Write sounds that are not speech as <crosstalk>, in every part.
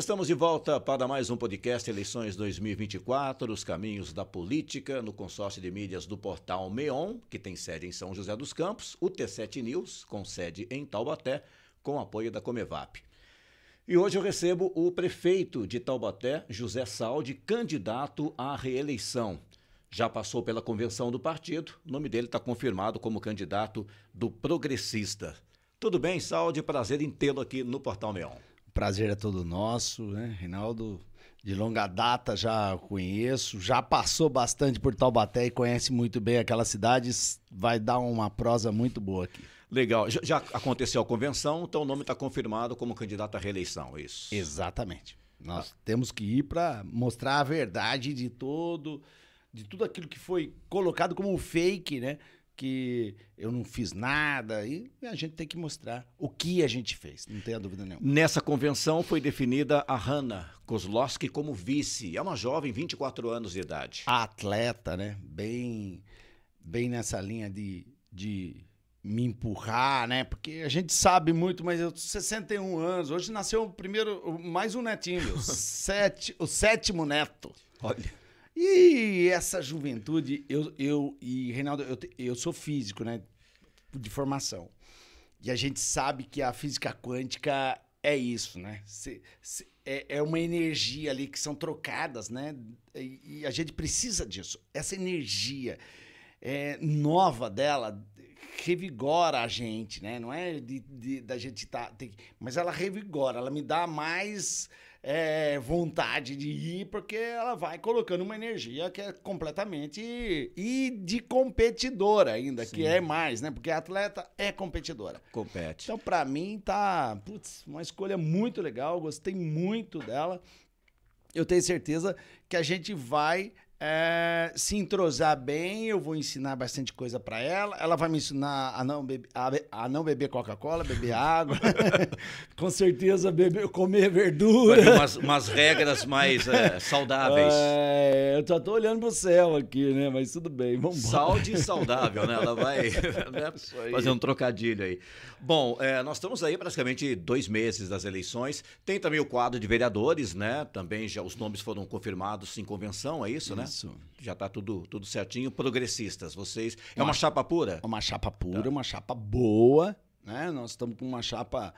Estamos de volta para mais um podcast Eleições 2024, os caminhos da política no consórcio de mídias do portal Meon, que tem sede em São José dos Campos, o T7 News, com sede em Taubaté, com apoio da Comevap. E hoje eu recebo o prefeito de Taubaté, José Saldi, candidato à reeleição. Já passou pela convenção do partido, o nome dele está confirmado como candidato do Progressista. Tudo bem, Saldi? Prazer em tê-lo aqui no Portal Meon prazer é todo nosso, né? Reinaldo, de longa data já conheço, já passou bastante por Taubaté e conhece muito bem aquela cidade, vai dar uma prosa muito boa aqui. Legal, já, já aconteceu a convenção, então o nome está confirmado como candidato à reeleição, é isso? Exatamente. Nós ah. temos que ir para mostrar a verdade de todo, de tudo aquilo que foi colocado como fake, né? que eu não fiz nada. E a gente tem que mostrar o que a gente fez, não tenha dúvida nenhuma. Nessa convenção foi definida a Hanna Kozlowski como vice. É uma jovem, 24 anos de idade. A atleta, né? Bem, bem nessa linha de, de me empurrar, né? Porque a gente sabe muito, mas eu tô 61 anos. Hoje nasceu o primeiro, mais um netinho, meu. <laughs> Sete, o sétimo neto. Olha. E essa juventude, eu, eu e Reinaldo, eu, eu sou físico, né? De formação. E a gente sabe que a física quântica é isso, né? Se, se, é, é, uma energia ali que são trocadas, né? E, e a gente precisa disso. Essa energia é, nova dela revigora a gente, né? Não é de, de da gente tá, estar. Mas ela revigora, ela me dá mais é, vontade de ir, porque ela vai colocando uma energia que é completamente. e de competidora ainda, Sim. que é mais, né? Porque a atleta é competidora. Compete. Então, para mim, tá. Putz, uma escolha muito legal, gostei muito dela. Eu tenho certeza que a gente vai é, se entrosar bem, eu vou ensinar bastante coisa para ela. Ela vai me ensinar a não, bebe, a, a não beber Coca-Cola, beber água. <laughs> Com certeza, beber, comer verdura. Umas, umas, regras mais é, saudáveis. É, eu tô, tô olhando pro céu aqui, né? Mas tudo bem, vamos Saúde <laughs> saudável, né? Ela vai <laughs> né? fazer um trocadilho aí. Bom, é, nós estamos aí praticamente dois meses das eleições. Tem também o quadro de vereadores, né? Também já os nomes foram confirmados em convenção, é isso. né? Já está tudo, tudo certinho. Progressistas, vocês. É uma, uma chapa pura? Uma chapa pura, tá. uma chapa boa. Né? Nós estamos com uma chapa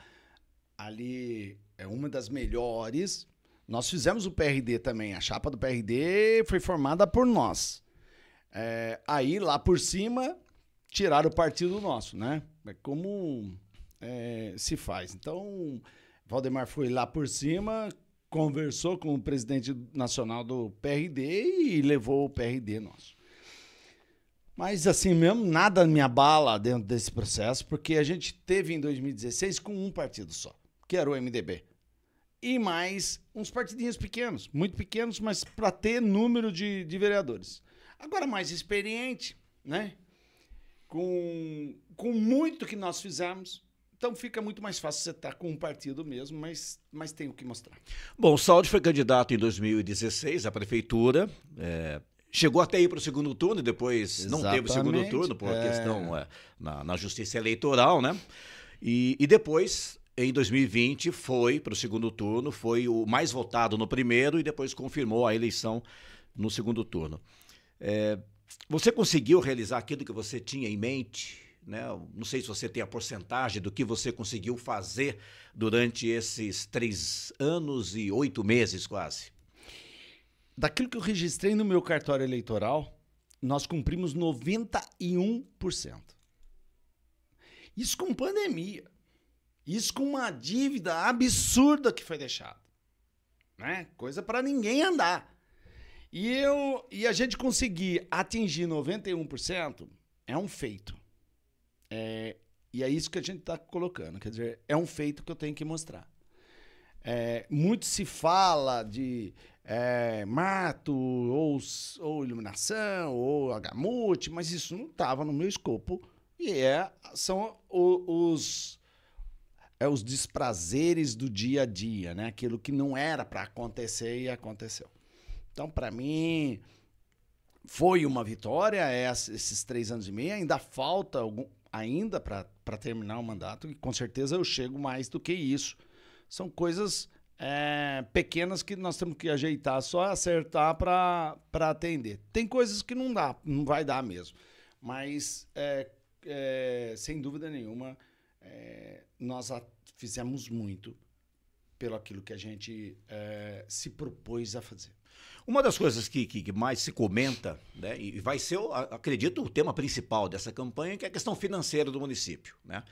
ali, é uma das melhores. Nós fizemos o PRD também. A chapa do PRD foi formada por nós. É, aí, lá por cima, tiraram o partido nosso, né? É como é, se faz. Então, Valdemar foi lá por cima, conversou com o presidente nacional do PRD e levou o PRD nosso. Mas assim mesmo, nada me abala dentro desse processo, porque a gente teve em 2016 com um partido só, que era o MDB. E mais uns partidinhos pequenos, muito pequenos, mas para ter número de, de vereadores. Agora mais experiente, né? Com, com muito que nós fizemos, então fica muito mais fácil você estar tá com um partido mesmo, mas, mas tem o que mostrar. Bom, o Saldi foi candidato em 2016 à prefeitura. É, chegou até aí para o segundo turno, depois Exatamente. não teve o segundo turno por é... questão é, na, na justiça eleitoral, né? E, e depois em 2020 foi para o segundo turno, foi o mais votado no primeiro e depois confirmou a eleição no segundo turno. É, você conseguiu realizar aquilo que você tinha em mente? né? Não sei se você tem a porcentagem do que você conseguiu fazer durante esses três anos e oito meses quase. Daquilo que eu registrei no meu cartório eleitoral, nós cumprimos 91%. Isso com pandemia. Isso com uma dívida absurda que foi deixada. Né? Coisa para ninguém andar. E eu e a gente conseguir atingir 91% é um feito. É, e é isso que a gente está colocando. Quer dizer, é um feito que eu tenho que mostrar. É, muito se fala de é, mato, ou, ou, iluminação, ou agamute, mas isso não estava no meu escopo. E é, são os, é, os desprazeres do dia a dia, né? aquilo que não era para acontecer e aconteceu. Então, para mim, foi uma vitória é, esses três anos e meio. Ainda falta algum, ainda para terminar o mandato, e com certeza eu chego mais do que isso. São coisas é, pequenas que nós temos que ajeitar, só acertar para atender. Tem coisas que não dá, não vai dar mesmo. Mas, é, é, sem dúvida nenhuma, é, nós fizemos muito pelo aquilo que a gente é, se propôs a fazer. Uma das coisas que, que, que mais se comenta, né, e vai ser, acredito, o tema principal dessa campanha, que é a questão financeira do município. Né?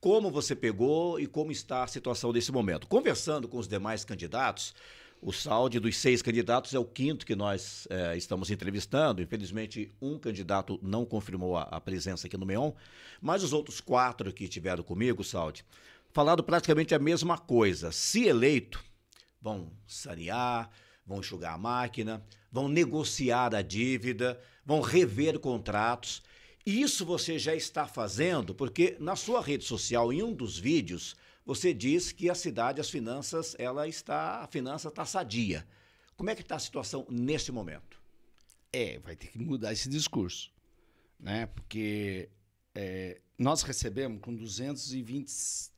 Como você pegou e como está a situação nesse momento. Conversando com os demais candidatos, o saldo dos seis candidatos é o quinto que nós é, estamos entrevistando. Infelizmente, um candidato não confirmou a, a, presença aqui no MEON, mas os outros quatro que estiveram comigo, Saldi, falaram praticamente a mesma coisa. Se eleito, vão sanear, vão enxugar a máquina, vão negociar a dívida, vão rever contratos. E isso você já está fazendo, porque na sua rede social, em um dos vídeos, você diz que a cidade, as finanças, ela está, a finança está sadia. Como é que está a situação nesse momento? É, vai ter que mudar esse discurso, né? Porque é, nós recebemos com 220,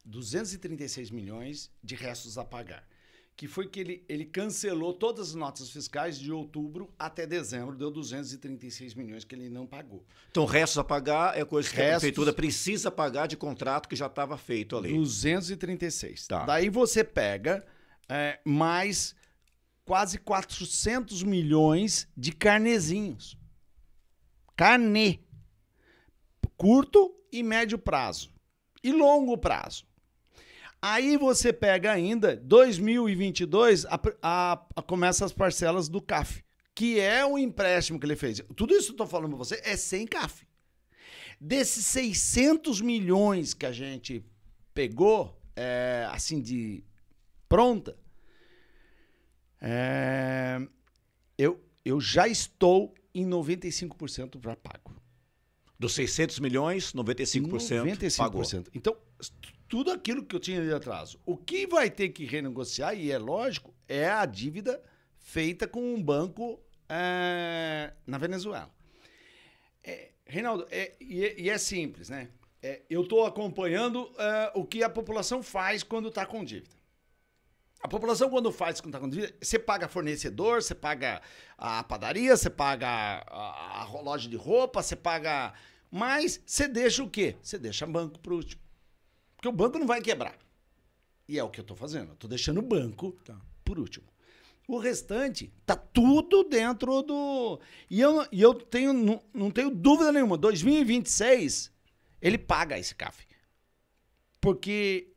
236 milhões de restos a pagar que foi que ele, ele cancelou todas as notas fiscais de outubro até dezembro, deu 236 milhões que ele não pagou. Então, restos a pagar é coisa que restos, a prefeitura precisa pagar de contrato que já estava feito ali. 236. Tá. Daí você pega é, mais quase 400 milhões de carnezinhos. carne Curto e médio prazo. E longo prazo. Aí você pega ainda 2022, a, a, a, começa as parcelas do CAF, que é o empréstimo que ele fez. Tudo isso que eu estou falando para você é sem CAF. Desses 600 milhões que a gente pegou, é, assim, de pronta, é, eu, eu já estou em 95% para pago. Dos 600 milhões, 95%, 95%. pagou. Então, tudo aquilo que eu tinha de atraso. O que vai ter que renegociar, e é lógico, é a dívida feita com um banco é, na Venezuela. É, Reinaldo, é, e, é, e, é simples, né? É, eu estou acompanhando eh, o que a população faz quando está com dívida. A população, quando faz quando está com dívida, você paga fornecedor, você paga a padaria, você paga a, a, loja de roupa, você paga. Mas você deixa o quê? Você deixa banco para último. Porque o banco não vai quebrar. E é o que eu estou fazendo. Eu estou deixando o banco tá. por último. O restante tá tudo dentro do. E eu, e eu tenho, não, não tenho dúvida nenhuma, 2026 ele paga esse CAF. Porque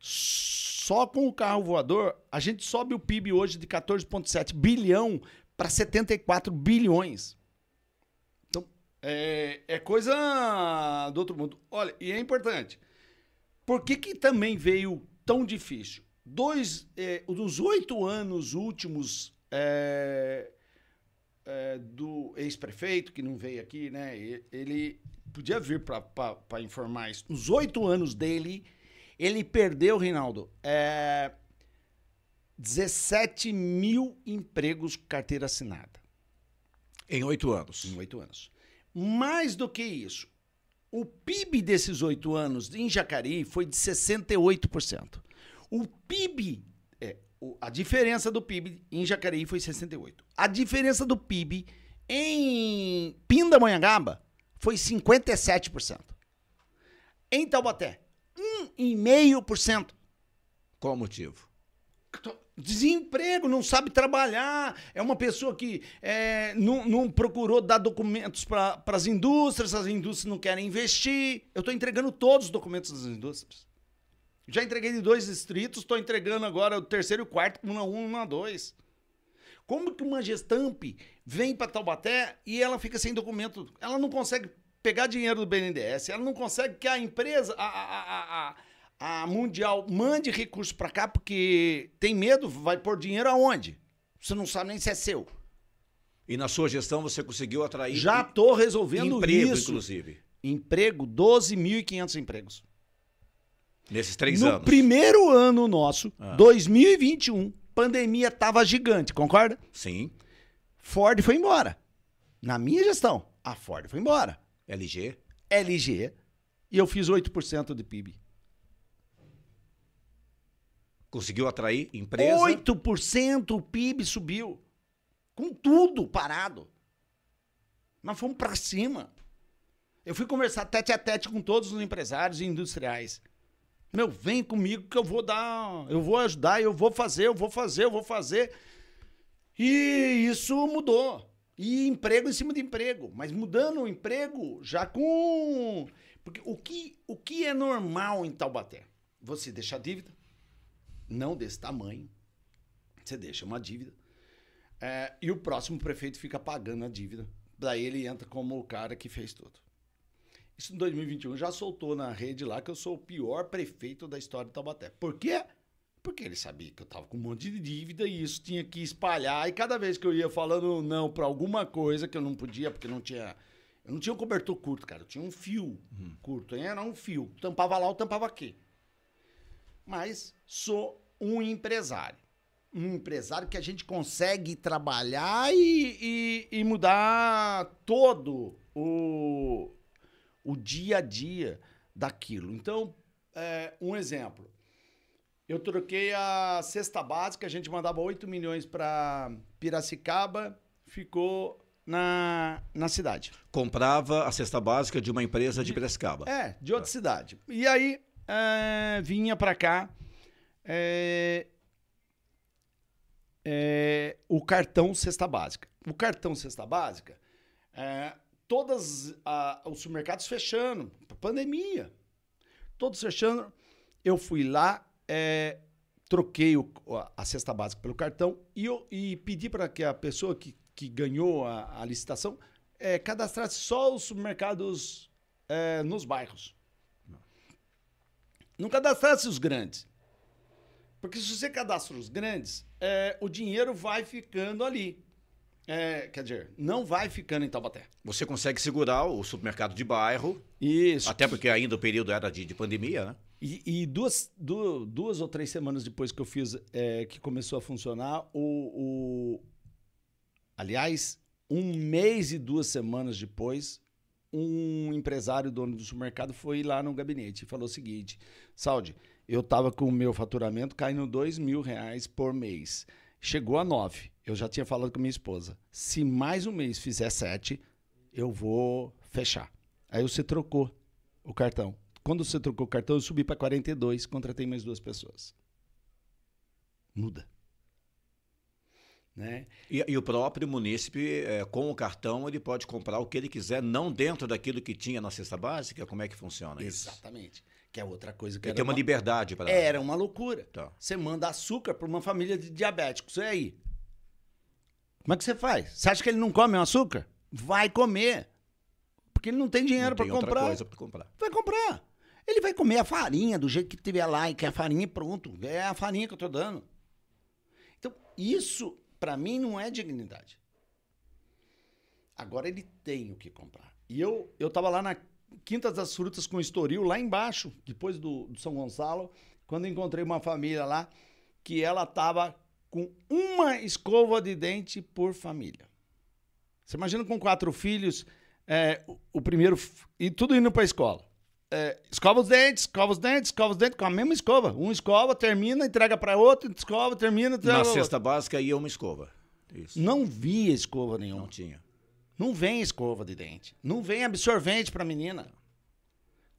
só com o carro voador, a gente sobe o PIB hoje de 14,7 bilhão para 74 bilhões. Então, é, é coisa do outro mundo. Olha, e é importante. Por que, que também veio tão difícil? Dois, eh, dos oito anos últimos é, é, do ex-prefeito, que não veio aqui, né? Ele podia vir para informar isso. Nos oito anos dele, ele perdeu, Reinaldo, é, 17 mil empregos com carteira assinada. Em oito anos. Em oito anos. Mais do que isso, o PIB desses oito anos em Jacareí foi de 68%. O PIB, é, o, a diferença do PIB em Jacareí foi 68%. A diferença do PIB em Pindamonhangaba foi 57%. Em Taubaté, 1,5%. Qual o motivo? Então, desemprego, não sabe trabalhar, é uma pessoa que é, não, não, procurou dar documentos para as indústrias, as indústrias não querem investir. Eu estou entregando todos os documentos das indústrias. Já entreguei de dois distritos, estou entregando agora o terceiro e o quarto, uma um, uma dois. Como que uma gestamp vem para Taubaté e ela fica sem documento? Ela não consegue pegar dinheiro do BNDES, ela não consegue que a empresa, a, a, a, a a Mundial mande recurso para cá porque tem medo, vai pôr dinheiro aonde? Você não sabe nem se é seu. E na sua gestão você conseguiu atrair. Já estou resolvendo emprego, isso. inclusive. Emprego, 12.500 empregos. Nesses três no anos. No primeiro ano nosso, ah. 2021, pandemia estava gigante, concorda? Sim. Ford foi embora. Na minha gestão, a Ford foi embora. LG? LG. E eu fiz 8% de PIB conseguiu atrair empresa. 8% o PIB subiu. Com tudo parado. mas fomos para cima. Eu fui conversar tete a tete com todos os empresários e industriais. Meu, vem comigo que eu vou dar, eu vou ajudar, eu vou fazer, eu vou fazer, eu vou fazer. E isso mudou. E emprego em cima de emprego, mas mudando o emprego já com porque o que o que é normal em Taubaté? Você a dívida, não desse tamanho, você deixa uma dívida. É, e o próximo prefeito fica pagando a dívida. Daí ele entra como o cara que fez tudo. Isso em 2021 já soltou na rede lá que eu sou o pior prefeito da história de Taubaté. Por quê? Porque ele sabia que eu tava com um monte de dívida e isso tinha que espalhar. E cada vez que eu ia falando não para alguma coisa que eu não podia, porque não tinha. Eu não tinha um cobertor curto, cara. Eu tinha um fio uhum. curto. Era um fio. Tampava lá ou tampava aqui mas sou um empresário. Um empresário que a gente consegue trabalhar e, e, e mudar todo o, o dia a dia daquilo. Então, é, um exemplo. Eu troquei a cesta básica, a gente mandava 8 milhões para Piracicaba, ficou na, na cidade. Comprava a cesta básica de uma empresa de Piracicaba. É, de outra é. cidade. E aí ah, vinha para cá é, é, o cartão cesta básica. O cartão cesta básica, é, todos os supermercados fechando, pandemia, todos fechando. Eu fui lá, é, troquei o, a cesta básica pelo cartão e, eu, e pedi para que a pessoa que, que ganhou a, a licitação é, cadastrasse só os supermercados é, nos bairros. Não cadastrasse os grandes. Porque se você cadastra os grandes, é, o dinheiro vai ficando ali. É, quer dizer, não vai ficando em Taubaté. Você consegue segurar o supermercado de bairro. Isso. Até porque ainda o período era de, de pandemia, né? E, e duas, duas, duas, ou três semanas depois que eu fiz, é, que começou a funcionar, o, o, Aliás, um mês e duas semanas depois, um empresário, dono do supermercado, foi lá no gabinete e falou o seguinte: Saúde, eu estava com o meu faturamento caindo 2 mil reais por mês. Chegou a 9. Eu já tinha falado com minha esposa. Se mais um mês fizer 7, eu vou fechar. Aí você trocou o cartão. Quando você trocou o cartão, eu subi para 42, contratei mais duas pessoas. Muda. Né? E, e, o próprio munícipe, é, com o cartão, ele pode comprar o que ele quiser, não dentro daquilo que tinha na cesta básica? Como é que funciona isso? Exatamente. Que é outra coisa que é ele tem é uma, uma liberdade para. Era uma loucura. Tá. Você manda açúcar para uma família de diabéticos. E aí? Como é que você faz? Você acha que ele não come o açúcar? Vai comer. Porque ele não tem dinheiro para comprar. Outra coisa para comprar. Vai comprar. Ele vai comer a farinha do jeito que tiver lá e quer é a farinha e pronto. É a farinha que eu estou dando. Então, isso para mim não é dignidade. Agora ele tem o que comprar. E eu eu tava lá na Quintas das Frutas com o Estoril, lá embaixo, depois do, do São Gonçalo, quando encontrei uma família lá que ela tava com uma escova de dente por família. Você imagina com quatro filhos, é, o, o primeiro e tudo indo para a escola é, escova os dentes, escova os dentes, escova os dentes com a mesma escova. Um escova, termina, entrega para outro, escova, termina. Entrega Na cesta básica ia uma escova. Isso. Não via escova nenhuma. Não tinha. Não vem escova de dente. Não vem absorvente para menina.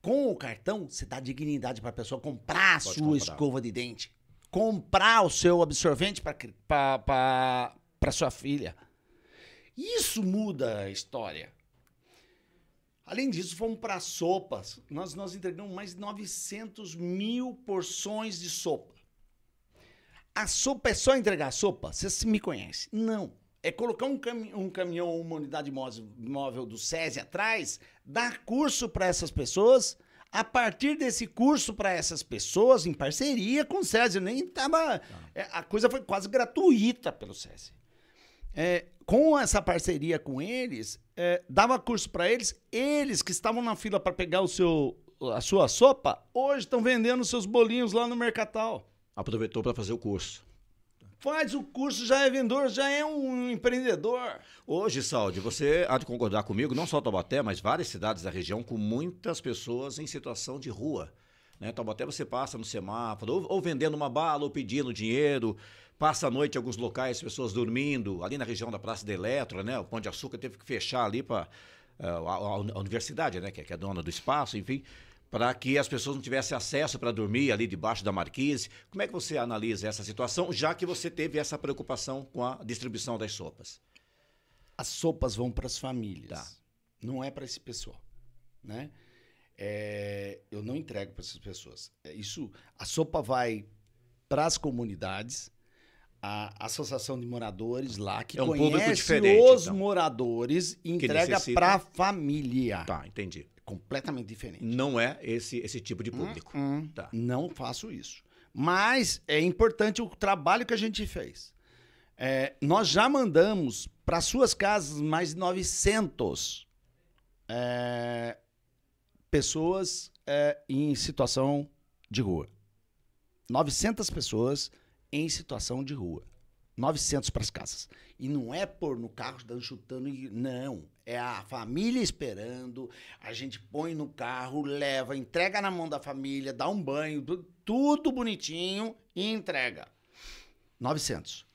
Com o cartão, você dá dignidade para a pessoa comprar a Pode sua comprar. escova de dente. Comprar o seu absorvente para sua filha. Isso muda a história. Além disso, fomos para sopas. Nós, nós entregamos mais de 900 mil porções de sopa. A sopa é só entregar a sopa? Você me conhece? Não. É colocar um, cami um caminhão ou uma unidade móvel do SESI atrás, dar curso para essas pessoas. A partir desse curso para essas pessoas, em parceria com o SESI, nem estava. Tá. É, a coisa foi quase gratuita pelo SESI é, com essa parceria com eles, é, dava curso para eles. Eles que estavam na fila para pegar o seu, a sua sopa, hoje estão vendendo seus bolinhos lá no Mercatal. Aproveitou para fazer o curso. Faz o curso, já é vendedor, já é um empreendedor. Hoje, saúde você há de concordar comigo, não só Taubaté, mas várias cidades da região com muitas pessoas em situação de rua. Né? Taubaté você passa no semáforo, ou, ou vendendo uma bala, ou pedindo dinheiro, passa a noite em alguns locais, pessoas dormindo, ali na região da Praça da Eletro, né? O Pão de Açúcar teve que fechar ali para uh, eh, a, a, universidade, né? Que é, que é dona do espaço, enfim, para que as pessoas não tivessem acesso para dormir ali debaixo da marquise. Como é que você analisa essa situação, já que você teve essa preocupação com a distribuição das sopas? As sopas vão para as famílias, tá. não é para esse pessoal, né? É, eu não entrego para essas pessoas. É isso, a sopa vai para as comunidades, a associação de moradores lá que é um conhece os então, moradores e entrega para a família. Tá, entendi. É completamente diferente. Não é esse esse tipo de público. Hum, hum. Tá. Não faço isso. Mas é importante o trabalho que a gente fez. É, nós já mandamos para suas casas mais de 900 é, pessoas é, em situação de rua. 900 pessoas em situação de rua. 900 para as casas. E não é pôr no carro dando tá chutando e não, é a família esperando, a gente põe no carro, leva, entrega na mão da família, dá um banho, tudo bonitinho e entrega. 900.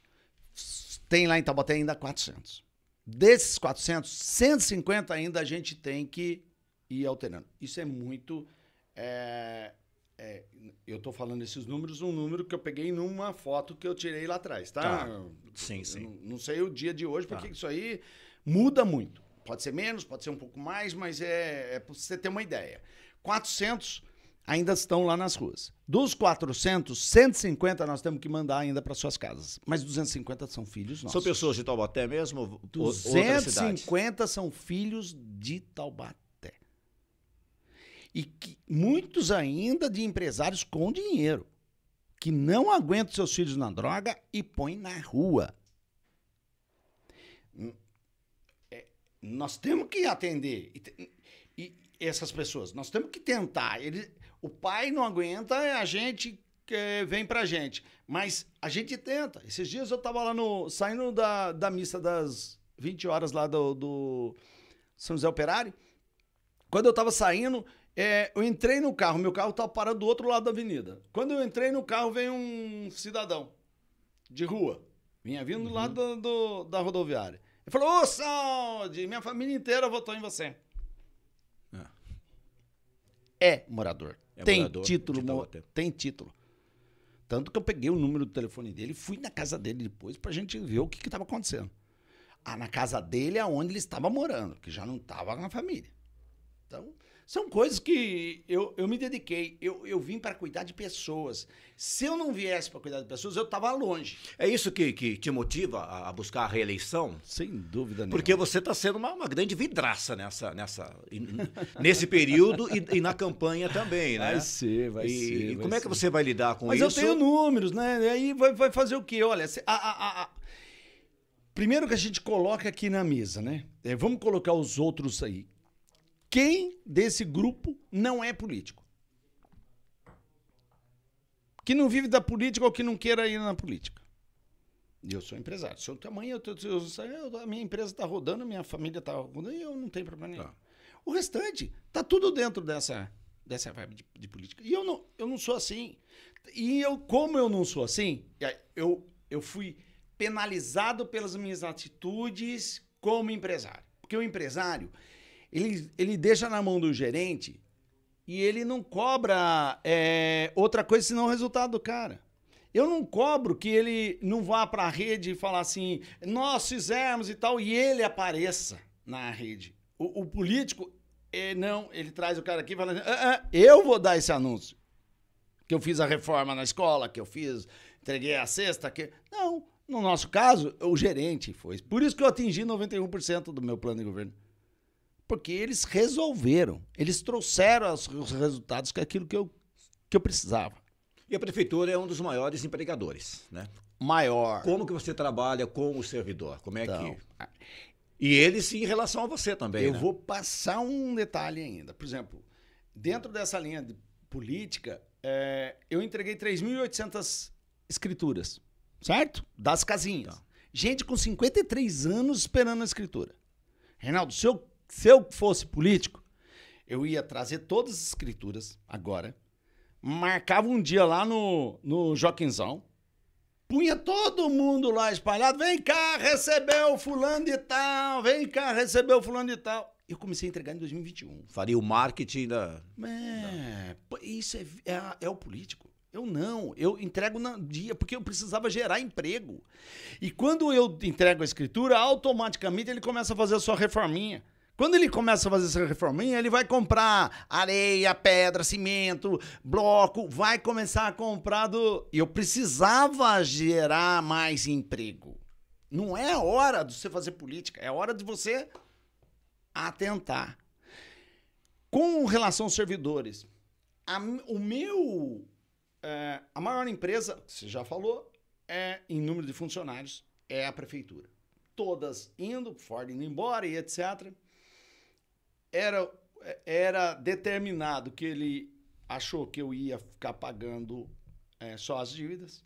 Tem lá em Taubaté ainda 400. Desses 400, 150 ainda a gente tem que ir alterando. Isso é muito é, é, eu estou falando esses números, um número que eu peguei numa foto que eu tirei lá atrás, tá? tá. Sim, sim. Não, não, sei o dia de hoje, tá. porque isso aí muda muito. Pode ser menos, pode ser um pouco mais, mas é, é para você ter uma ideia. 400 ainda estão lá nas ruas. Dos 400, 150 nós temos que mandar ainda para suas casas. Mas 250 são filhos nossos. São pessoas de Taubaté mesmo? 250 são filhos de Taubaté e que, muitos ainda de empresários com dinheiro que não aguentam seus filhos na droga e põem na rua. Hum, é, nós temos que atender e, e, essas pessoas. Nós temos que tentar. Ele, o pai não aguenta, a gente é, vem pra gente. Mas a gente tenta. Esses dias eu tava lá no. saindo da, da missa das 20 horas lá do, do São José Operário. Quando eu tava saindo, é, eu entrei no carro, meu carro estava parado do outro lado da avenida. Quando eu entrei no carro, veio um cidadão de rua. Vinha vindo uhum. do lado do, do, da rodoviária. Ele falou: Ô, Saúde, minha família inteira votou em você. É, é morador. É tem morador, título, mo tem título. Tanto que eu peguei o número do telefone dele e fui na casa dele depois para a gente ver o que estava acontecendo. Ah, na casa dele é onde ele estava morando, que já não estava na família. Então, são coisas que eu, eu me dediquei. Eu, eu vim para cuidar de pessoas. Se eu não viesse para cuidar de pessoas, eu estava longe. É isso que, que te motiva a buscar a reeleição? Sem dúvida nenhuma. Porque você está sendo uma, uma grande vidraça nessa, nessa, nesse período e, e na campanha também, né? Vai ser, vai e, ser. E como ser. é que você vai lidar com Mas isso? Mas eu tenho números, né? E aí vai, vai fazer o quê? Olha, a, a, a... primeiro que a gente coloca aqui na mesa, né? É, vamos colocar os outros aí quem desse grupo não é político. Que não vive da política ou que não queira ir na política. E eu sou empresário. Se tamanho, eu, eu, eu, a minha empresa está rodando, minha família está rodando, e eu não tenho problema nenhum. Tá. O restante está tudo dentro dessa, dessa vibe de, de, política. E eu não, eu não sou assim. E eu, como eu não sou assim, é, eu, eu fui penalizado pelas minhas atitudes como empresário. Porque o empresário, ele, ele deixa na mão do gerente e ele não cobra é, outra coisa senão o resultado do cara. Eu não cobro que ele não vá para a rede e falar assim, nós fizemos e tal, e ele apareça na rede. O, o político, é, não, ele traz o cara aqui e fala assim, ah, ah, eu vou dar esse anúncio. Que eu fiz a reforma na escola, que eu fiz, entreguei a cesta. Que... Não, no nosso caso, o gerente foi. Por isso que eu atingi 91% do meu plano de governo. Porque eles resolveram, eles trouxeram os resultados que é aquilo que eu, que eu precisava. E a prefeitura é um dos maiores empregadores, né? Maior. Como que você trabalha com o servidor? Como é então, que... E eles em relação a você também, Eu né? vou passar um detalhe ainda. Por exemplo, dentro dessa linha de política, é, eu entreguei 3.800 escrituras, certo? Das casinhas. Tá. Gente com 53 anos esperando a escritura. Reinaldo, se eu se eu fosse político, eu ia trazer todas as escrituras agora, marcava um dia lá no, no Joquinzão, punha todo mundo lá espalhado, vem cá receber o fulano de tal, vem cá receber o fulano de tal. Eu comecei a entregar em 2021. Faria o marketing da... É, da... isso é, é, é o político. Eu não, eu entrego no dia, porque eu precisava gerar emprego. E quando eu entrego a escritura, automaticamente ele começa a fazer a sua reforminha. Quando ele começa a fazer essa reforminha, ele vai comprar areia, pedra, cimento, bloco, vai começar a comprar do. Eu precisava gerar mais emprego. Não é hora de você fazer política, é hora de você atentar. Com relação aos servidores, a, o meu. É, a maior empresa, você já falou, é em número de funcionários, é a prefeitura. Todas indo, Ford indo embora e etc era, era determinado que ele achou que eu ia ficar pagando é, só as dívidas.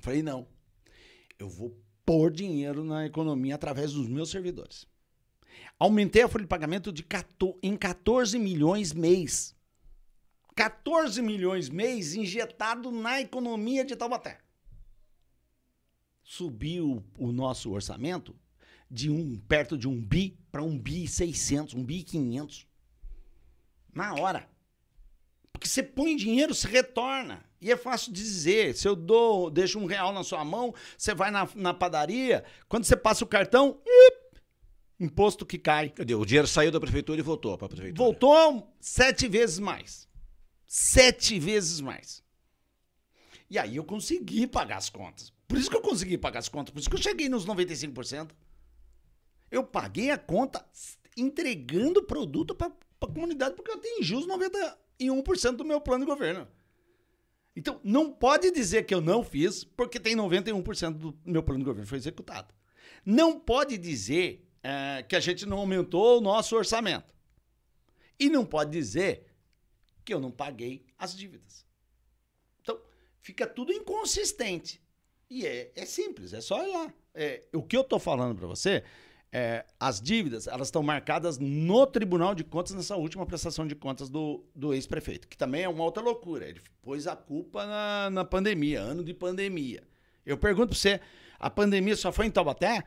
Falei, não, eu vou pôr dinheiro na economia através dos meus servidores. Aumentei a folha de pagamento de 14, em 14 milhões mês. 14 milhões mês injetado na economia de Taubaté. Subiu o nosso orçamento de um perto de um bi para um bi 600, um bi 500. Na hora. Porque você põe dinheiro, se retorna. E é fácil de dizer. Se eu dou, deixo um real na sua mão, você vai na, na padaria, quando você passa o cartão, ip, imposto que cai. Cadê? O dinheiro saiu da prefeitura e voltou para a prefeitura. Voltou sete vezes mais. Sete vezes mais. E aí eu consegui pagar as contas. Por isso que eu consegui pagar as contas, por isso que eu cheguei nos 95%. Eu paguei a conta entregando produto para a comunidade porque eu atingi os 91% do meu plano de governo. Então, não pode dizer que eu não fiz porque tem 91% do meu plano de governo foi executado. Não pode dizer é, que a gente não aumentou o nosso orçamento. E não pode dizer que eu não paguei as dívidas. Então, fica tudo inconsistente. E é, é simples, é só ir lá. É, o que eu estou falando para você é, as dívidas, elas estão marcadas no Tribunal de Contas nessa última prestação de contas do, do ex-prefeito, que também é uma outra loucura. Ele pôs a culpa na, na pandemia, ano de pandemia. Eu pergunto para você, a pandemia só foi em Taubaté?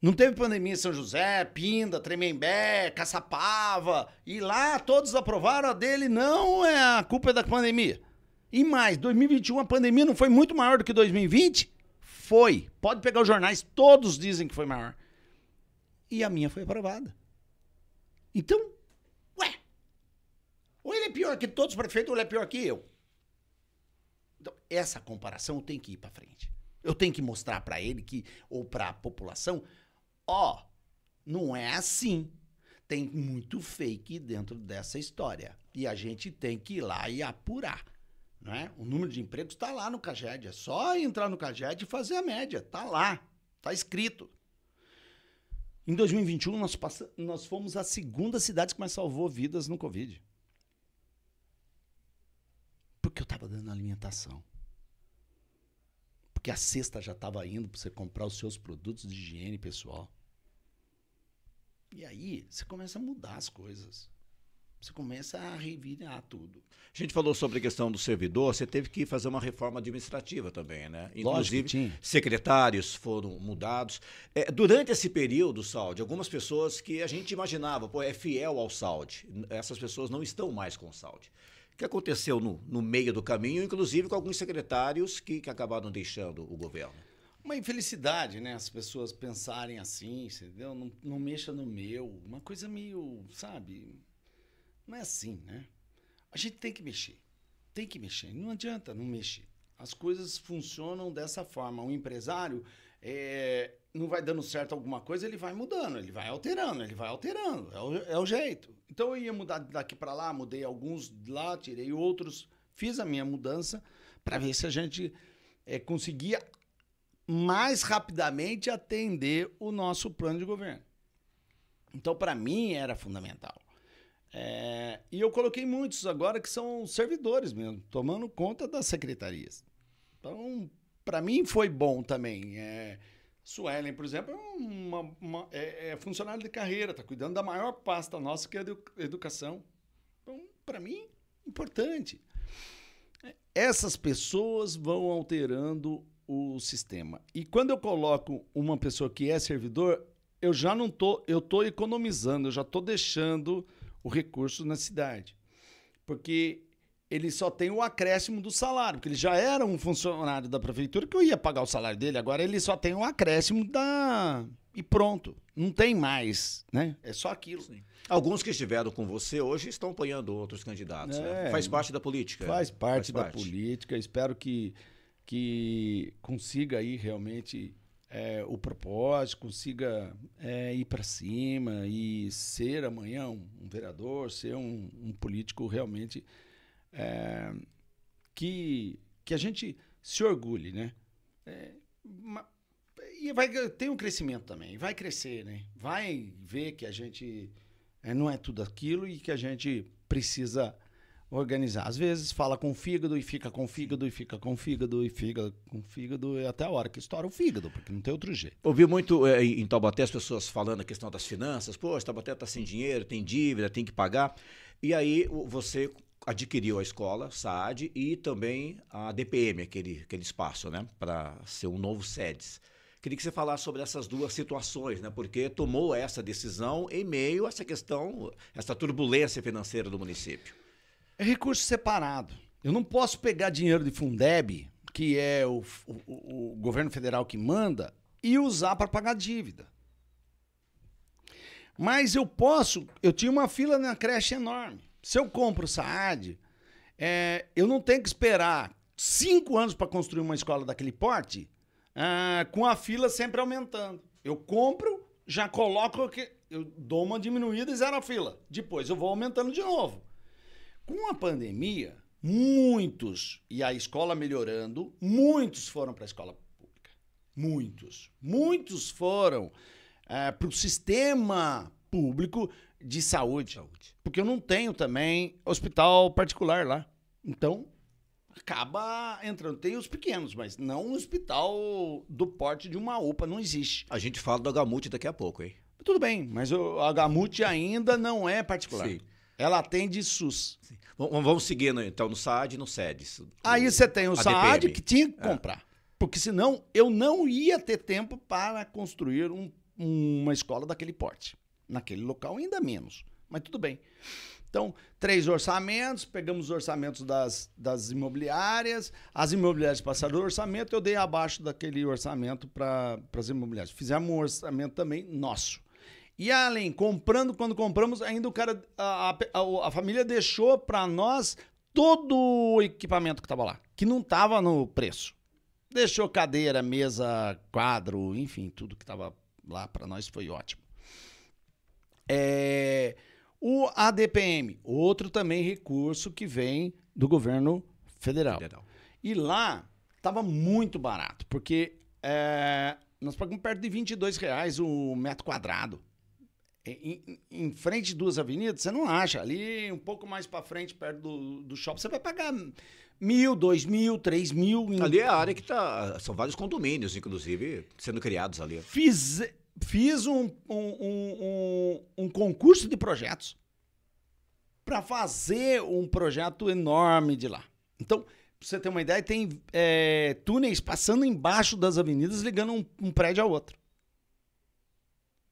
Não teve pandemia em São José, Pinda, Tremembé, Caçapava, e lá todos aprovaram a dele, não é a culpa é da pandemia. E mais, 2021 a pandemia não foi muito maior do que 2020? Foi. Pode pegar os jornais, todos dizem que foi maior e a minha foi aprovada. Então, ué, ou ele é pior que todos os prefeitos, ou ele é pior que eu. Então, essa comparação tem que ir para frente. Eu tenho que mostrar para ele que ou para a população, ó, não é assim. Tem muito fake dentro dessa história e a gente tem que ir lá e apurar, não é? O número de empregos está lá no Caged, é só entrar no Caged e fazer a média, tá lá, tá escrito. Em 2021, nós, passa, nós fomos a segunda cidade que mais salvou vidas no Covid. Porque eu estava dando alimentação. Porque a cesta já estava indo para você comprar os seus produtos de higiene pessoal. E aí, você começa a mudar as coisas. Você começa a revirar tudo. A gente falou sobre a questão do servidor, você teve que fazer uma reforma administrativa também, né? Inclusive, secretários foram mudados. É, durante esse período, Saúde, algumas pessoas que a gente imaginava, pô, é fiel ao Saúde, essas pessoas não estão mais com o Saúde. O que aconteceu no, no meio do caminho, inclusive com alguns secretários que, que acabaram deixando o governo? uma infelicidade, né? As pessoas pensarem assim, entendeu? Não, não mexa no meu. Uma coisa meio, sabe? Não é assim, né? A gente tem que mexer. Tem que mexer. Não adianta não mexer. As coisas funcionam dessa forma. O empresário é, não vai dando certo alguma coisa, ele vai mudando, ele vai alterando, ele vai alterando. É o, é o jeito. Então eu ia mudar daqui para lá, mudei alguns lá, tirei outros, fiz a minha mudança para ver se a gente é, conseguia mais rapidamente atender o nosso plano de governo. Então, para mim, era fundamental. É, e eu coloquei muitos agora que são servidores mesmo, tomando conta das secretarias. Então, para mim foi bom também. É, Suelen, por exemplo, é, uma, uma, é, é funcionário de carreira, está cuidando da maior pasta nossa, que é a educação. Então, para mim, importante. Essas pessoas vão alterando o sistema. E quando eu coloco uma pessoa que é servidor, eu já não tô, eu tô economizando, eu já tô deixando o recurso na cidade. Porque ele só tem o acréscimo do salário, porque ele já era um funcionário da prefeitura que eu ia pagar o salário dele, agora ele só tem o acréscimo da. E pronto. Não tem mais, né? É só aquilo. Sim. Alguns que estiveram com você hoje estão apoiando outros candidatos. Né? É, né? Faz parte da política. Faz parte faz da parte. política. Espero que, que consiga aí realmente é, o propósito, consiga é, ir para cima e ser amanhã um, um vereador, ser um, um político realmente é, que, que a gente se orgulhe, né? É, e vai tem um crescimento também, vai crescer, né? Vai ver que a gente é, não é tudo aquilo e que a gente precisa organizar. Às vezes fala com o fígado e fica com o fígado e fica com o fígado e fica com o fígado e até a hora que estoura o fígado, porque não tem outro jeito. Ouvi muito é, em Taubaté as pessoas falando a questão das finanças. Poxa, Taubaté está sem dinheiro, tem dívida, tem que pagar. E aí você adquiriu a escola, SAD, e também a DPM, aquele, aquele espaço, né, para ser um novo SEDES. Queria que você falasse sobre essas duas situações, né? Porque tomou essa decisão em meio a essa questão, essa turbulência financeira do município. É recurso separado. Eu não posso pegar dinheiro de Fundeb, que é o, o, o governo federal que manda, e usar para pagar dívida. Mas eu posso. Eu tinha uma fila na creche enorme. Se eu compro o SAAD, é, eu não tenho que esperar cinco anos para construir uma escola daquele porte, é, com a fila sempre aumentando. Eu compro, já coloco, eu dou uma diminuída e zero a fila. Depois eu vou aumentando de novo. Com a pandemia, muitos, e a escola melhorando, muitos foram para a escola pública. Muitos. Muitos foram é, para o sistema público de saúde. saúde. Porque eu não tenho também hospital particular lá. Então, acaba entrando. Tem os pequenos, mas não um hospital do porte de uma UPA, não existe. A gente fala do Agamute daqui a pouco, hein? Tudo bem, mas o Agamute ainda não é particular. Sim. Ela atende SUS. Sim. Vamos seguir então no SAD e no SEDES. Aí você tem o SAD que tinha que é. comprar. É. Porque senão eu não ia ter tempo para construir um, uma escola daquele porte. Naquele local ainda menos. Mas tudo bem. Então, três orçamentos, pegamos os orçamentos das, das imobiliárias, as imobiliárias passaram o orçamento, eu dei abaixo daquele orçamento para as imobiliárias. Fizemos um orçamento também nosso. E além, comprando, quando compramos, ainda o cara, a, a, a família deixou para nós todo o equipamento que tava lá, que não tava no preço. Deixou cadeira, mesa, quadro, enfim, tudo que tava lá para nós foi ótimo. É, o ADPM, outro também recurso que vem do governo federal. federal. E lá tava muito barato, porque é, nós pagamos perto de 22 reais o metro quadrado. É, em, em, frente duas avenidas, você não acha. Ali, um pouco mais para frente, perto do, do shopping, você vai pagar mil, dois mil, três mil. Ali é a área que tá. São vários condomínios, inclusive, sendo criados ali. Fiz, fiz um, um, um, um concurso de projetos para fazer um projeto enorme de lá. Então, pra você ter uma ideia, tem é, túneis passando embaixo das avenidas, ligando um, um prédio ao outro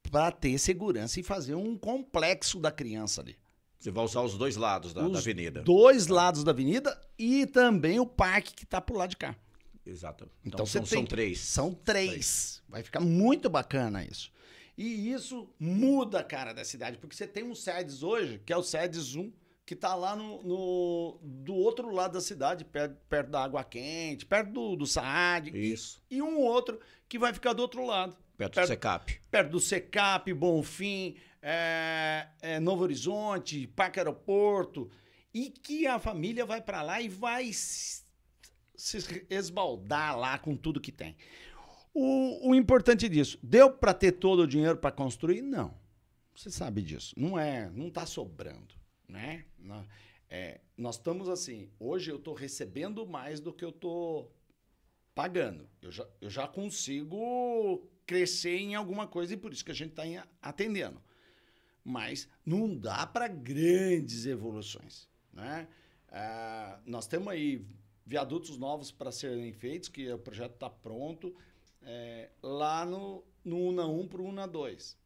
para ter segurança e fazer um complexo da criança ali. Você vai usar os dois lados da, os da avenida. Dois lados da avenida e também o parque que está pro lado de cá. Exato. Então, então são, tem, são, três. São três. Vai ficar muito bacana isso. E isso muda a cara da cidade, porque você tem um SEDES hoje, que é o SEDES 1, que está lá no, no, do outro lado da cidade, perto, perto da Água Quente, perto do, do Saad. Isso. E, e um outro que vai ficar do outro lado. Perto, perto do Secap. Perto do Secap, Bonfim, é, é, Novo Horizonte, Parque Aeroporto. E que a família vai para lá e vai se esbaldar lá com tudo que tem. O, o importante disso, deu para ter todo o dinheiro para construir? Não. Você sabe disso. Não é, não está sobrando, né? Não, é, nós estamos assim, hoje eu estou recebendo mais do que eu estou pagando. Eu já, eu já consigo crescer em alguma coisa e por isso que a gente está atendendo. Mas não dá para grandes evoluções. Né? Ah, nós temos aí viadutos novos para serem feitos, que o projeto está pronto, é, lá no, no UNA 1 para o UNA 2.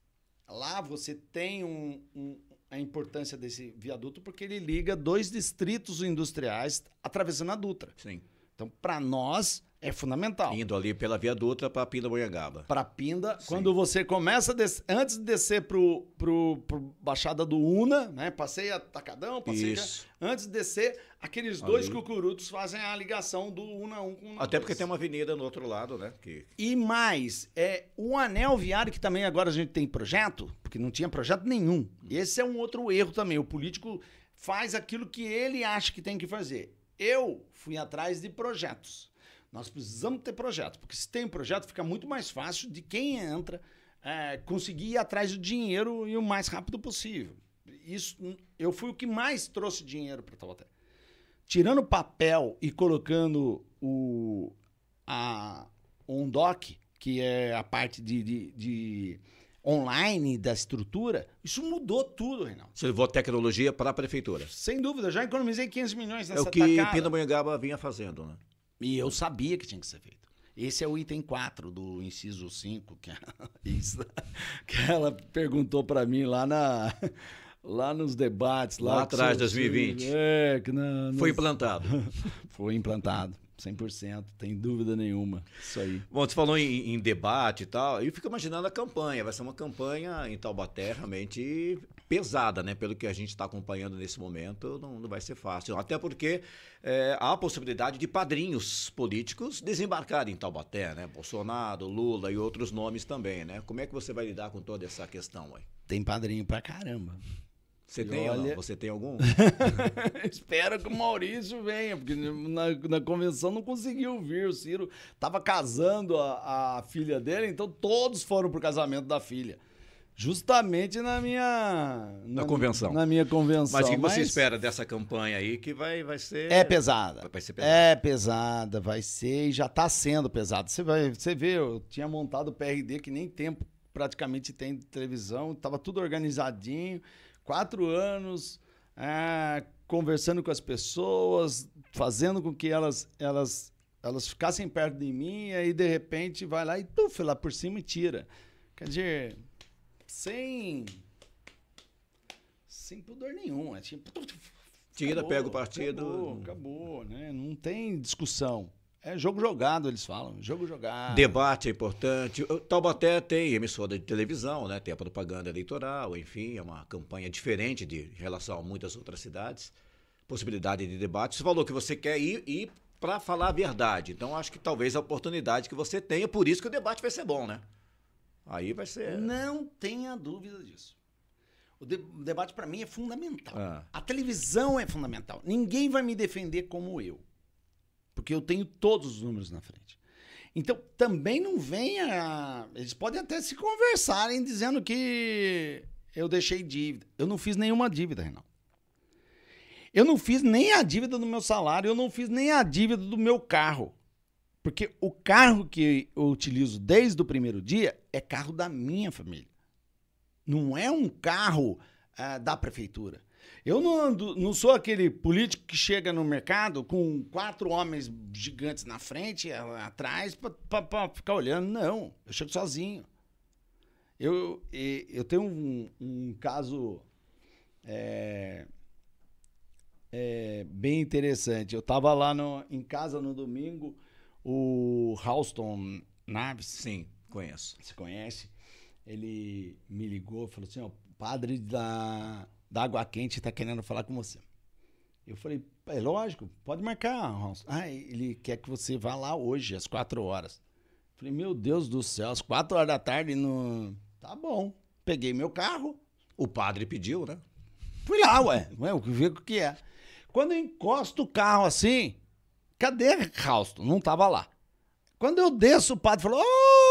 Lá você tem um, um, a importância desse viaduto porque ele liga dois distritos industriais atravessando a Dutra. Sim. Então, para nós, é fundamental. Indo ali pela Via Dutra para Pinda Boiangaba. Para Pinda. Sim. Quando você começa, des... antes de descer para pro, pro Baixada do Una, né? Passei a Tacadão, passei Isso. Já... Antes de descer, aqueles ali. dois cucurutos fazem a ligação do Una 1 com o Una Até 2. porque tem uma avenida no outro lado, né? Que... E mais, é o anel viário, que também agora a gente tem projeto, porque não tinha projeto nenhum. Esse é um outro erro também. O político faz aquilo que ele acha que tem que fazer. Eu fui atrás de projetos nós precisamos ter projeto, porque se tem projeto, fica muito mais fácil de quem entra é, conseguir ir atrás do dinheiro e o mais rápido possível. Isso, eu fui o que mais trouxe dinheiro para Taubaté. Tirando papel e colocando o a ONDOC, que é a parte de, de, de online da estrutura, isso mudou tudo, Reinaldo. Você levou tecnologia para a prefeitura. Sem dúvida, já economizei 15 milhões nessa É o que Pindamonhangaba vinha fazendo, né? E eu sabia que tinha que ser feito. Esse é o item 4 do inciso 5 que, ela, isso, <laughs> que ela perguntou para mim lá na lá nos debates lá, lá atrás de 2020. É, que <laughs> Foi implantado. Foi implantado. 100%, tem dúvida nenhuma. Isso aí. Bom, você falou em, em debate e tal, e fico imaginando a campanha. Vai ser uma campanha em Taubaté realmente pesada, né? Pelo que a gente está acompanhando nesse momento, não, não, vai ser fácil. Até porque é, há a possibilidade de padrinhos políticos desembarcarem em Taubaté, né? Bolsonaro, Lula e outros nomes também, né? Como é que você vai lidar com toda essa questão aí? Tem padrinho pra caramba. Você tem, olha... Você tem algum? <laughs> Espero que o Maurício venha, porque na, na, convenção não conseguiu vir. O Ciro estava casando a, a, filha dele, então todos foram pro casamento da filha. Justamente na minha. Na, na convenção. Na minha convenção. Mas o que você espera dessa campanha aí que vai, vai ser. É pesada. Vai, ser pesada. É pesada, vai ser e já está sendo pesada. Você, vai, você vê, eu tinha montado o PRD que nem tempo praticamente tem de televisão, estava tudo organizadinho Quatro anos é, conversando com as pessoas, fazendo com que elas, elas, elas ficassem perto de mim, e aí de repente vai lá e tuf, lá por cima e tira. Quer dizer, sem. sem pudor nenhum. É tipo. Tira, acabou, pega o partido. Acabou, acabou, né? Não tem discussão. É jogo jogado, eles falam. Jogo jogado. Debate é importante. O Taubaté tem emissora de televisão, né? Tem a propaganda eleitoral, enfim, é uma campanha diferente de em relação a muitas outras cidades. Possibilidade de debate. Você falou que você quer ir, ir para falar a verdade. Então, acho que talvez a oportunidade que você tenha, por isso que o debate vai ser bom, né? Aí vai ser. Não tenha dúvida disso. O, de o debate, para mim, é fundamental. Ah. A televisão é fundamental. Ninguém vai me defender como eu. Porque eu tenho todos os números na frente. Então, também não venha. Eles podem até se conversarem dizendo que eu deixei dívida. Eu não fiz nenhuma dívida, Renal. Eu não fiz nem a dívida do meu salário, eu não fiz nem a dívida do meu carro. Porque o carro que eu utilizo desde o primeiro dia é carro da minha família. Não é um carro ah, da prefeitura. Eu não, ando, não sou aquele político que chega no mercado com quatro homens gigantes na frente, atrás, para ficar olhando. Não, eu chego sozinho. Eu, eu tenho um, um caso é, é, bem interessante. Eu estava lá no, em casa no domingo, o Halston Naves. Sim, conheço. Você conhece? Ele me ligou e falou assim: ó, padre da da água quente está querendo falar com você. Eu falei, é lógico, pode marcar, Hans. Ah, ele quer que você vá lá hoje, às quatro horas. falei, meu Deus do céu, às quatro horas da tarde no. Tá bom. Peguei meu carro. O padre pediu, né? Fui lá, ué. ué o o que é? Quando eu encosto o carro assim, cadê Halston? Não tava lá. Quando eu desço, o padre falou: oh!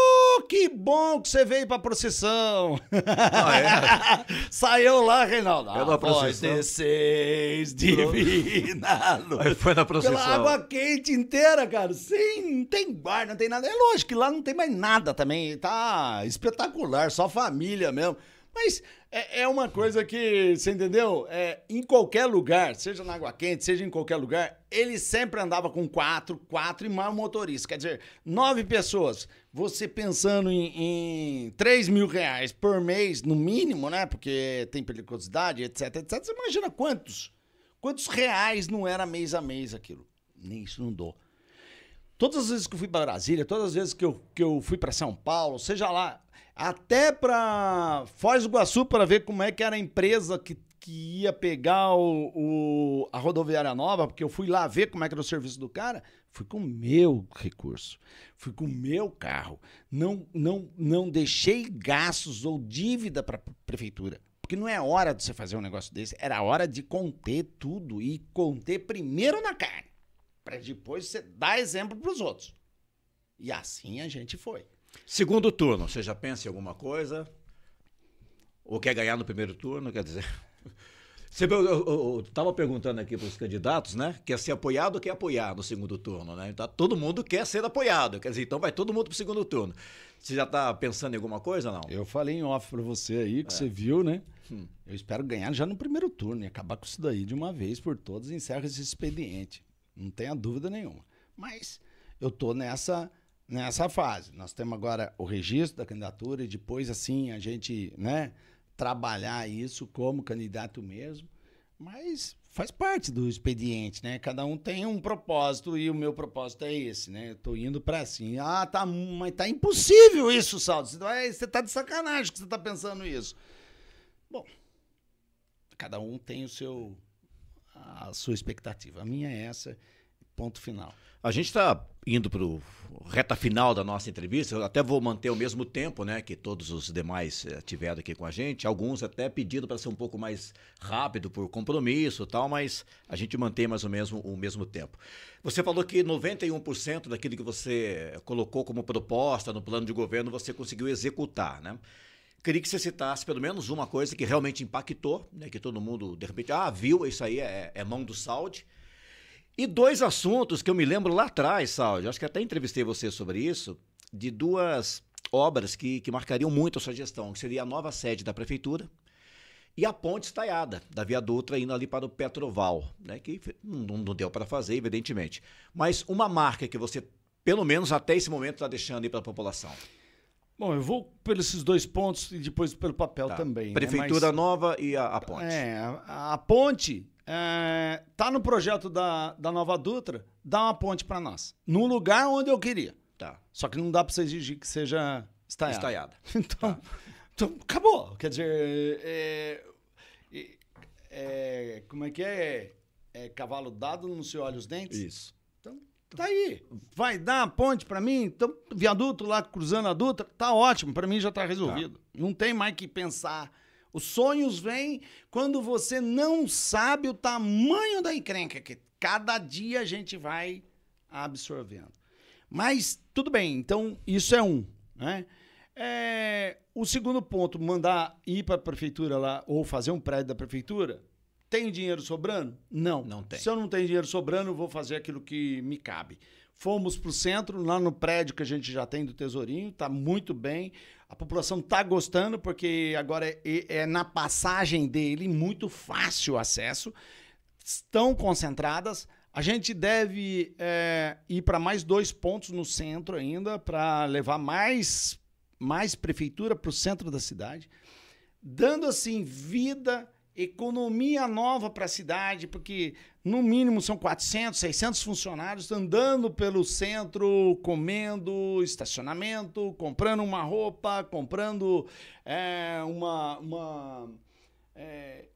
que bom que você veio pra procissão. Ah, é? <laughs> Saiu lá, Reinaldo. Foi na ah, procissão. Voz seis, divina <laughs> Aí foi na procissão. Pela água quente inteira, cara. Sim, não tem bar, não tem nada. É lógico que lá não tem mais nada também. Tá espetacular, só família mesmo. Mas é, é, uma coisa que, você entendeu? É, em qualquer lugar, seja na Água Quente, seja em qualquer lugar, ele sempre andava com quatro, quatro e mais motorista. Quer dizer, nove pessoas você pensando em, em 3 mil reais por mês, no mínimo, né? Porque tem periculosidade, etc, etc. Você imagina quantos? Quantos reais não era mês a mês aquilo? Nem isso não dou. Todas as vezes que eu fui para Brasília, todas as vezes que eu, que eu fui para São Paulo, seja lá, até para Foz do Iguaçu para ver como é que era a empresa que que ia pegar o, o, a rodoviária nova, porque eu fui lá ver como é que era o serviço do cara, fui com o meu recurso, fui com o meu carro. Não, não, não deixei gastos ou dívida para a prefeitura. Porque não é hora de você fazer um negócio desse, era hora de conter tudo e conter primeiro na carne, para depois você dar exemplo para os outros. E assim a gente foi. Segundo turno, você já pensa em alguma coisa? Ou quer ganhar no primeiro turno, quer dizer? Você, eu, perguntando aqui para os candidatos, né? Quer ser apoiado ou quer apoiar no segundo turno, né? Então, todo mundo quer ser apoiado, quer dizer, então vai todo mundo para o segundo turno. Você já está pensando em alguma coisa não? Eu falei em off para você aí, que é. você viu, né? Hum. Eu espero ganhar já no primeiro turno e acabar com isso daí de uma vez por todas e encerra esse expediente. Não tenha dúvida nenhuma. Mas eu estou nessa nessa fase. Nós temos agora o registro da candidatura e depois, assim, a gente, né? trabalhar isso como candidato mesmo, mas faz parte do expediente, né? Cada um tem um propósito e o meu propósito é esse, né? Eu tô indo para assim. Ah, tá, mas tá impossível isso, Saldo. Você tá de sacanagem que você tá pensando isso. Bom, cada um tem o seu a sua expectativa. A minha é essa. Ponto final. A gente está indo para reta final da nossa entrevista. Eu até vou manter o mesmo tempo, né, que todos os demais eh, tiveram aqui com a gente. Alguns até pedindo para ser um pouco mais rápido por compromisso, tal, mas a gente mantém mais ou menos o mesmo tempo. Você falou que 91% daquilo que você colocou como proposta no plano de governo você conseguiu executar, né? Queria que você citasse pelo menos uma coisa que realmente impactou, né, que todo mundo de repente ah viu isso aí é, é mão do saúde. E dois assuntos que eu me lembro lá atrás, Salve, acho que até entrevistei você sobre isso, de duas obras que, que marcariam muito a sua gestão, que seria a nova sede da prefeitura e a ponte estaiada da Via Dutra indo ali para o Petroval, né, que não, não deu para fazer, evidentemente. Mas uma marca que você, pelo menos até esse momento, está deixando aí para a população. Bom, eu vou pelos dois pontos e depois pelo papel tá. também. Né, prefeitura né? Mas, Nova e a, a ponte. É, a, a ponte é, tá no projeto da, da Nova Dutra, dá uma ponte para nós. No lugar onde eu queria. Tá. Só que não dá para você exigir que seja estaiada. Estaiada. <laughs> Então, tá. então acabou. Quer dizer, é, é, é, como é que é? é? Cavalo dado não se olha os dentes? Isso. Então, tá aí. Vai dar a ponte para mim? Então, viaduto lá cruzando a Dutra, tá ótimo. Para mim já tá resolvido. Tá. Não tem mais que pensar os sonhos vêm quando você não sabe o tamanho da encrenca que cada dia a gente vai absorvendo. Mas tudo bem, então isso é um, né? É, o segundo ponto, mandar ir para a prefeitura lá ou fazer um prédio da prefeitura, tem dinheiro sobrando? Não. Não tem. Se eu não tenho dinheiro sobrando, vou fazer aquilo que me cabe. Fomos para o centro, lá no prédio que a gente já tem do Tesourinho, está muito bem. A população está gostando, porque agora é, é, é, na passagem dele muito fácil o acesso. Estão concentradas. A gente deve é, ir para mais dois pontos no centro ainda, para levar mais, mais prefeitura para o centro da cidade, dando assim vida economia nova para a cidade, porque no mínimo são 400, 600 funcionários andando pelo centro, comendo, estacionamento, comprando uma roupa, comprando é, uma. uma é,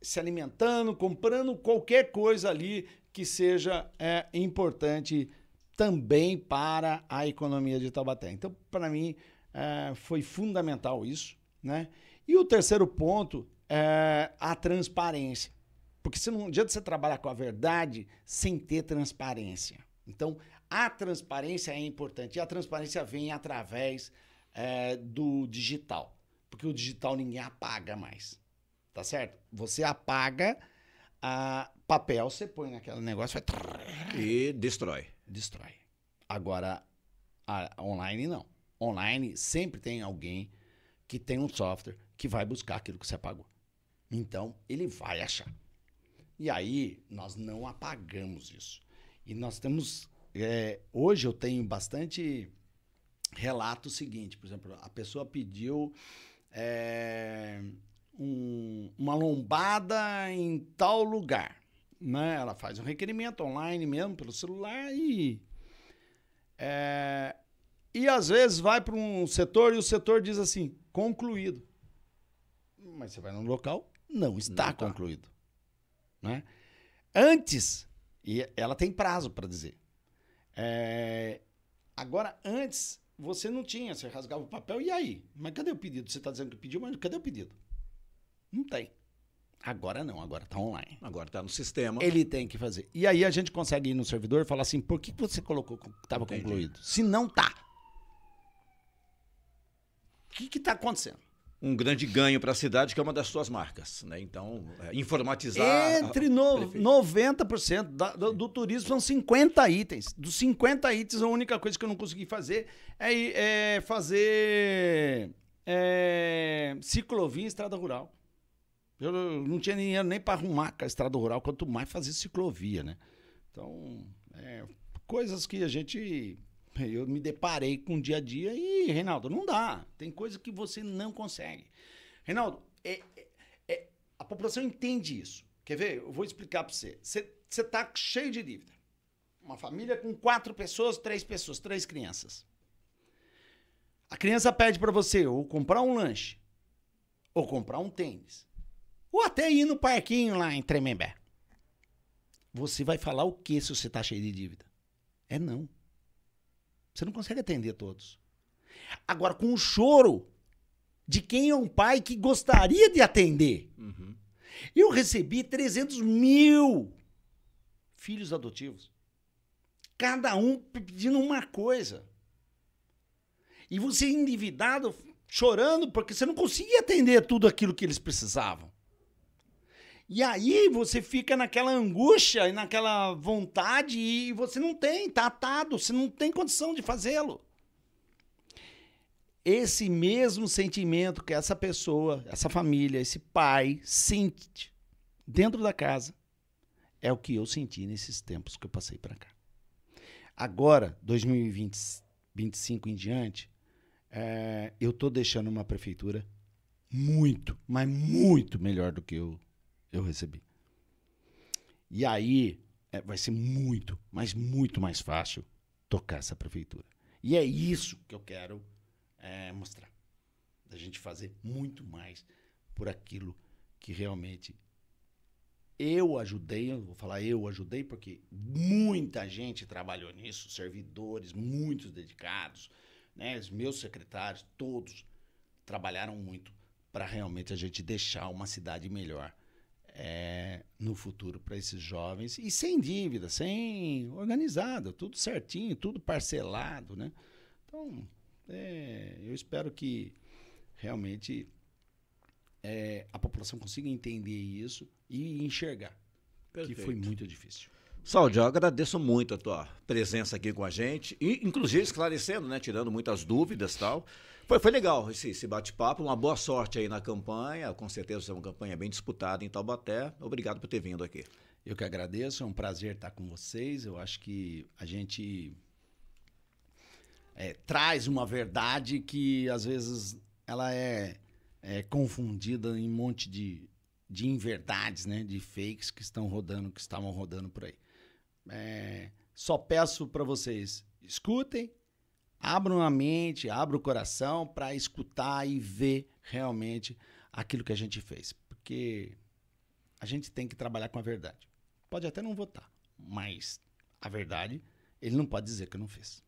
se alimentando, comprando qualquer coisa ali que seja é, importante também para a economia de Taubaté. Então, para mim, é, foi fundamental isso. Né? E o terceiro ponto é, a transparência. Porque se não adianta você trabalhar com a verdade sem ter transparência. Então, a transparência é importante. E a transparência vem através é, do digital. Porque o digital ninguém apaga mais. Tá certo? Você apaga a papel, você põe naquele negócio e destrói. Destrói. Agora, a online não. Online sempre tem alguém que tem um software que vai buscar aquilo que você apagou. Então, ele vai achar. E aí, nós não apagamos isso. E nós temos. É, hoje eu tenho bastante relato seguinte: por exemplo, a pessoa pediu é, um, uma lombada em tal lugar. Né? Ela faz um requerimento online mesmo pelo celular e. É, e às vezes vai para um setor e o setor diz assim: concluído. Mas você vai num local, não está não tá. concluído. Né? Antes, e ela tem prazo para dizer. É, agora, antes, você não tinha, você rasgava o papel, e aí? Mas cadê o pedido? Você está dizendo que pediu, mas cadê o pedido? Não tem. Agora não, agora está online. Agora está no sistema. Ele tem que fazer. E aí a gente consegue ir no servidor e falar assim: por que você colocou que estava concluído? Se não está, O que está acontecendo? um grande ganho para a cidade, que é uma das suas marcas. Né? Então, é, informatizar. Entre no, 90% da, do, do, turismo são 50 itens. Dos 50 itens, a única coisa que eu não consegui fazer é, é fazer é, ciclovia em estrada rural. Eu não tinha dinheiro nem para arrumar com a estrada rural, quanto mais fazer ciclovia, né? Então, é, coisas que a gente eu me deparei com o dia a dia e, Reinaldo, não dá. Tem coisa que você não consegue. Reinaldo, é, é, é a população entende isso. Quer ver? Eu vou explicar para você. Você está cheio de dívida. Uma família com quatro pessoas, três pessoas, três crianças. A criança pede para você ou comprar um lanche, ou comprar um tênis, ou até ir no parquinho lá em Tremembé. Você vai falar o que se você está cheio de dívida? É não. Você não consegue atender todos. Agora, com o choro de quem é um pai que gostaria de atender. Uhum. Eu recebi 300 mil filhos adotivos. Cada um pedindo uma coisa. E você endividado, chorando, porque você não conseguia atender tudo aquilo que eles precisavam. E aí você fica naquela angústia e naquela vontade e você não tem, tá atado, você não tem condição de fazê-lo. Esse mesmo sentimento que essa pessoa, essa família, esse pai sente dentro da casa é o que eu senti nesses tempos que eu passei para cá. Agora, 2025 em diante, é, eu estou deixando uma prefeitura muito, mas muito melhor do que eu eu recebi. E aí é, vai ser muito, mas muito mais fácil tocar essa prefeitura. E é isso que eu quero é, mostrar. a gente fazer muito mais por aquilo que realmente eu ajudei, eu vou falar eu ajudei porque muita gente trabalhou nisso, servidores, muitos dedicados, né? Os meus secretários, todos trabalharam muito para realmente a gente deixar uma cidade melhor é, no futuro para esses jovens e sem dívida, sem organizado, tudo certinho, tudo parcelado, né? Então, é, eu espero que realmente é, a população consiga entender isso e enxergar, Perfeito. que foi muito difícil. Saúde, eu agradeço muito a tua presença aqui com a gente, e inclusive esclarecendo, né, tirando muitas dúvidas e tal. Foi, foi legal esse, esse bate-papo, uma boa sorte aí na campanha, com certeza é uma campanha bem disputada em Taubaté. Obrigado por ter vindo aqui. Eu que agradeço, é um prazer estar com vocês. Eu acho que a gente é, traz uma verdade que às vezes ela é, é confundida em um monte de, de inverdades, né? De fakes que estão rodando, que estavam rodando por aí. É, só peço para vocês, escutem, abram a mente, abram o coração para escutar e ver realmente aquilo que a gente fez. Porque a gente tem que trabalhar com a verdade. Pode até não votar, mas a verdade ele não pode dizer que não fez.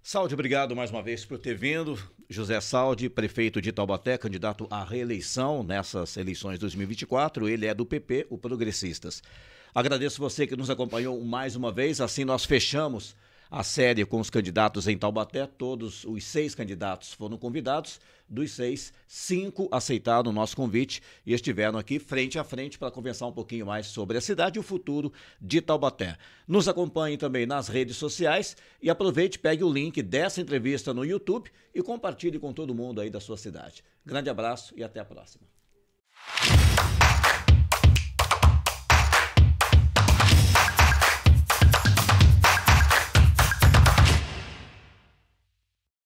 Salde, obrigado mais uma vez por ter vindo. José Salde, prefeito de Taubaté, candidato à reeleição nessas eleições 2024. Ele é do PP, o Progressistas. Agradeço você que nos acompanhou mais uma vez. Assim nós fechamos a série com os candidatos em Taubaté. Todos os seis candidatos foram convidados. Dos seis, cinco aceitaram o nosso convite e estiveram aqui frente a frente para conversar um pouquinho mais sobre a cidade e o futuro de Taubaté. Nos acompanhe também nas redes sociais e aproveite, pegue o link dessa entrevista no YouTube e compartilhe com todo mundo aí da sua cidade. Grande abraço e até a próxima.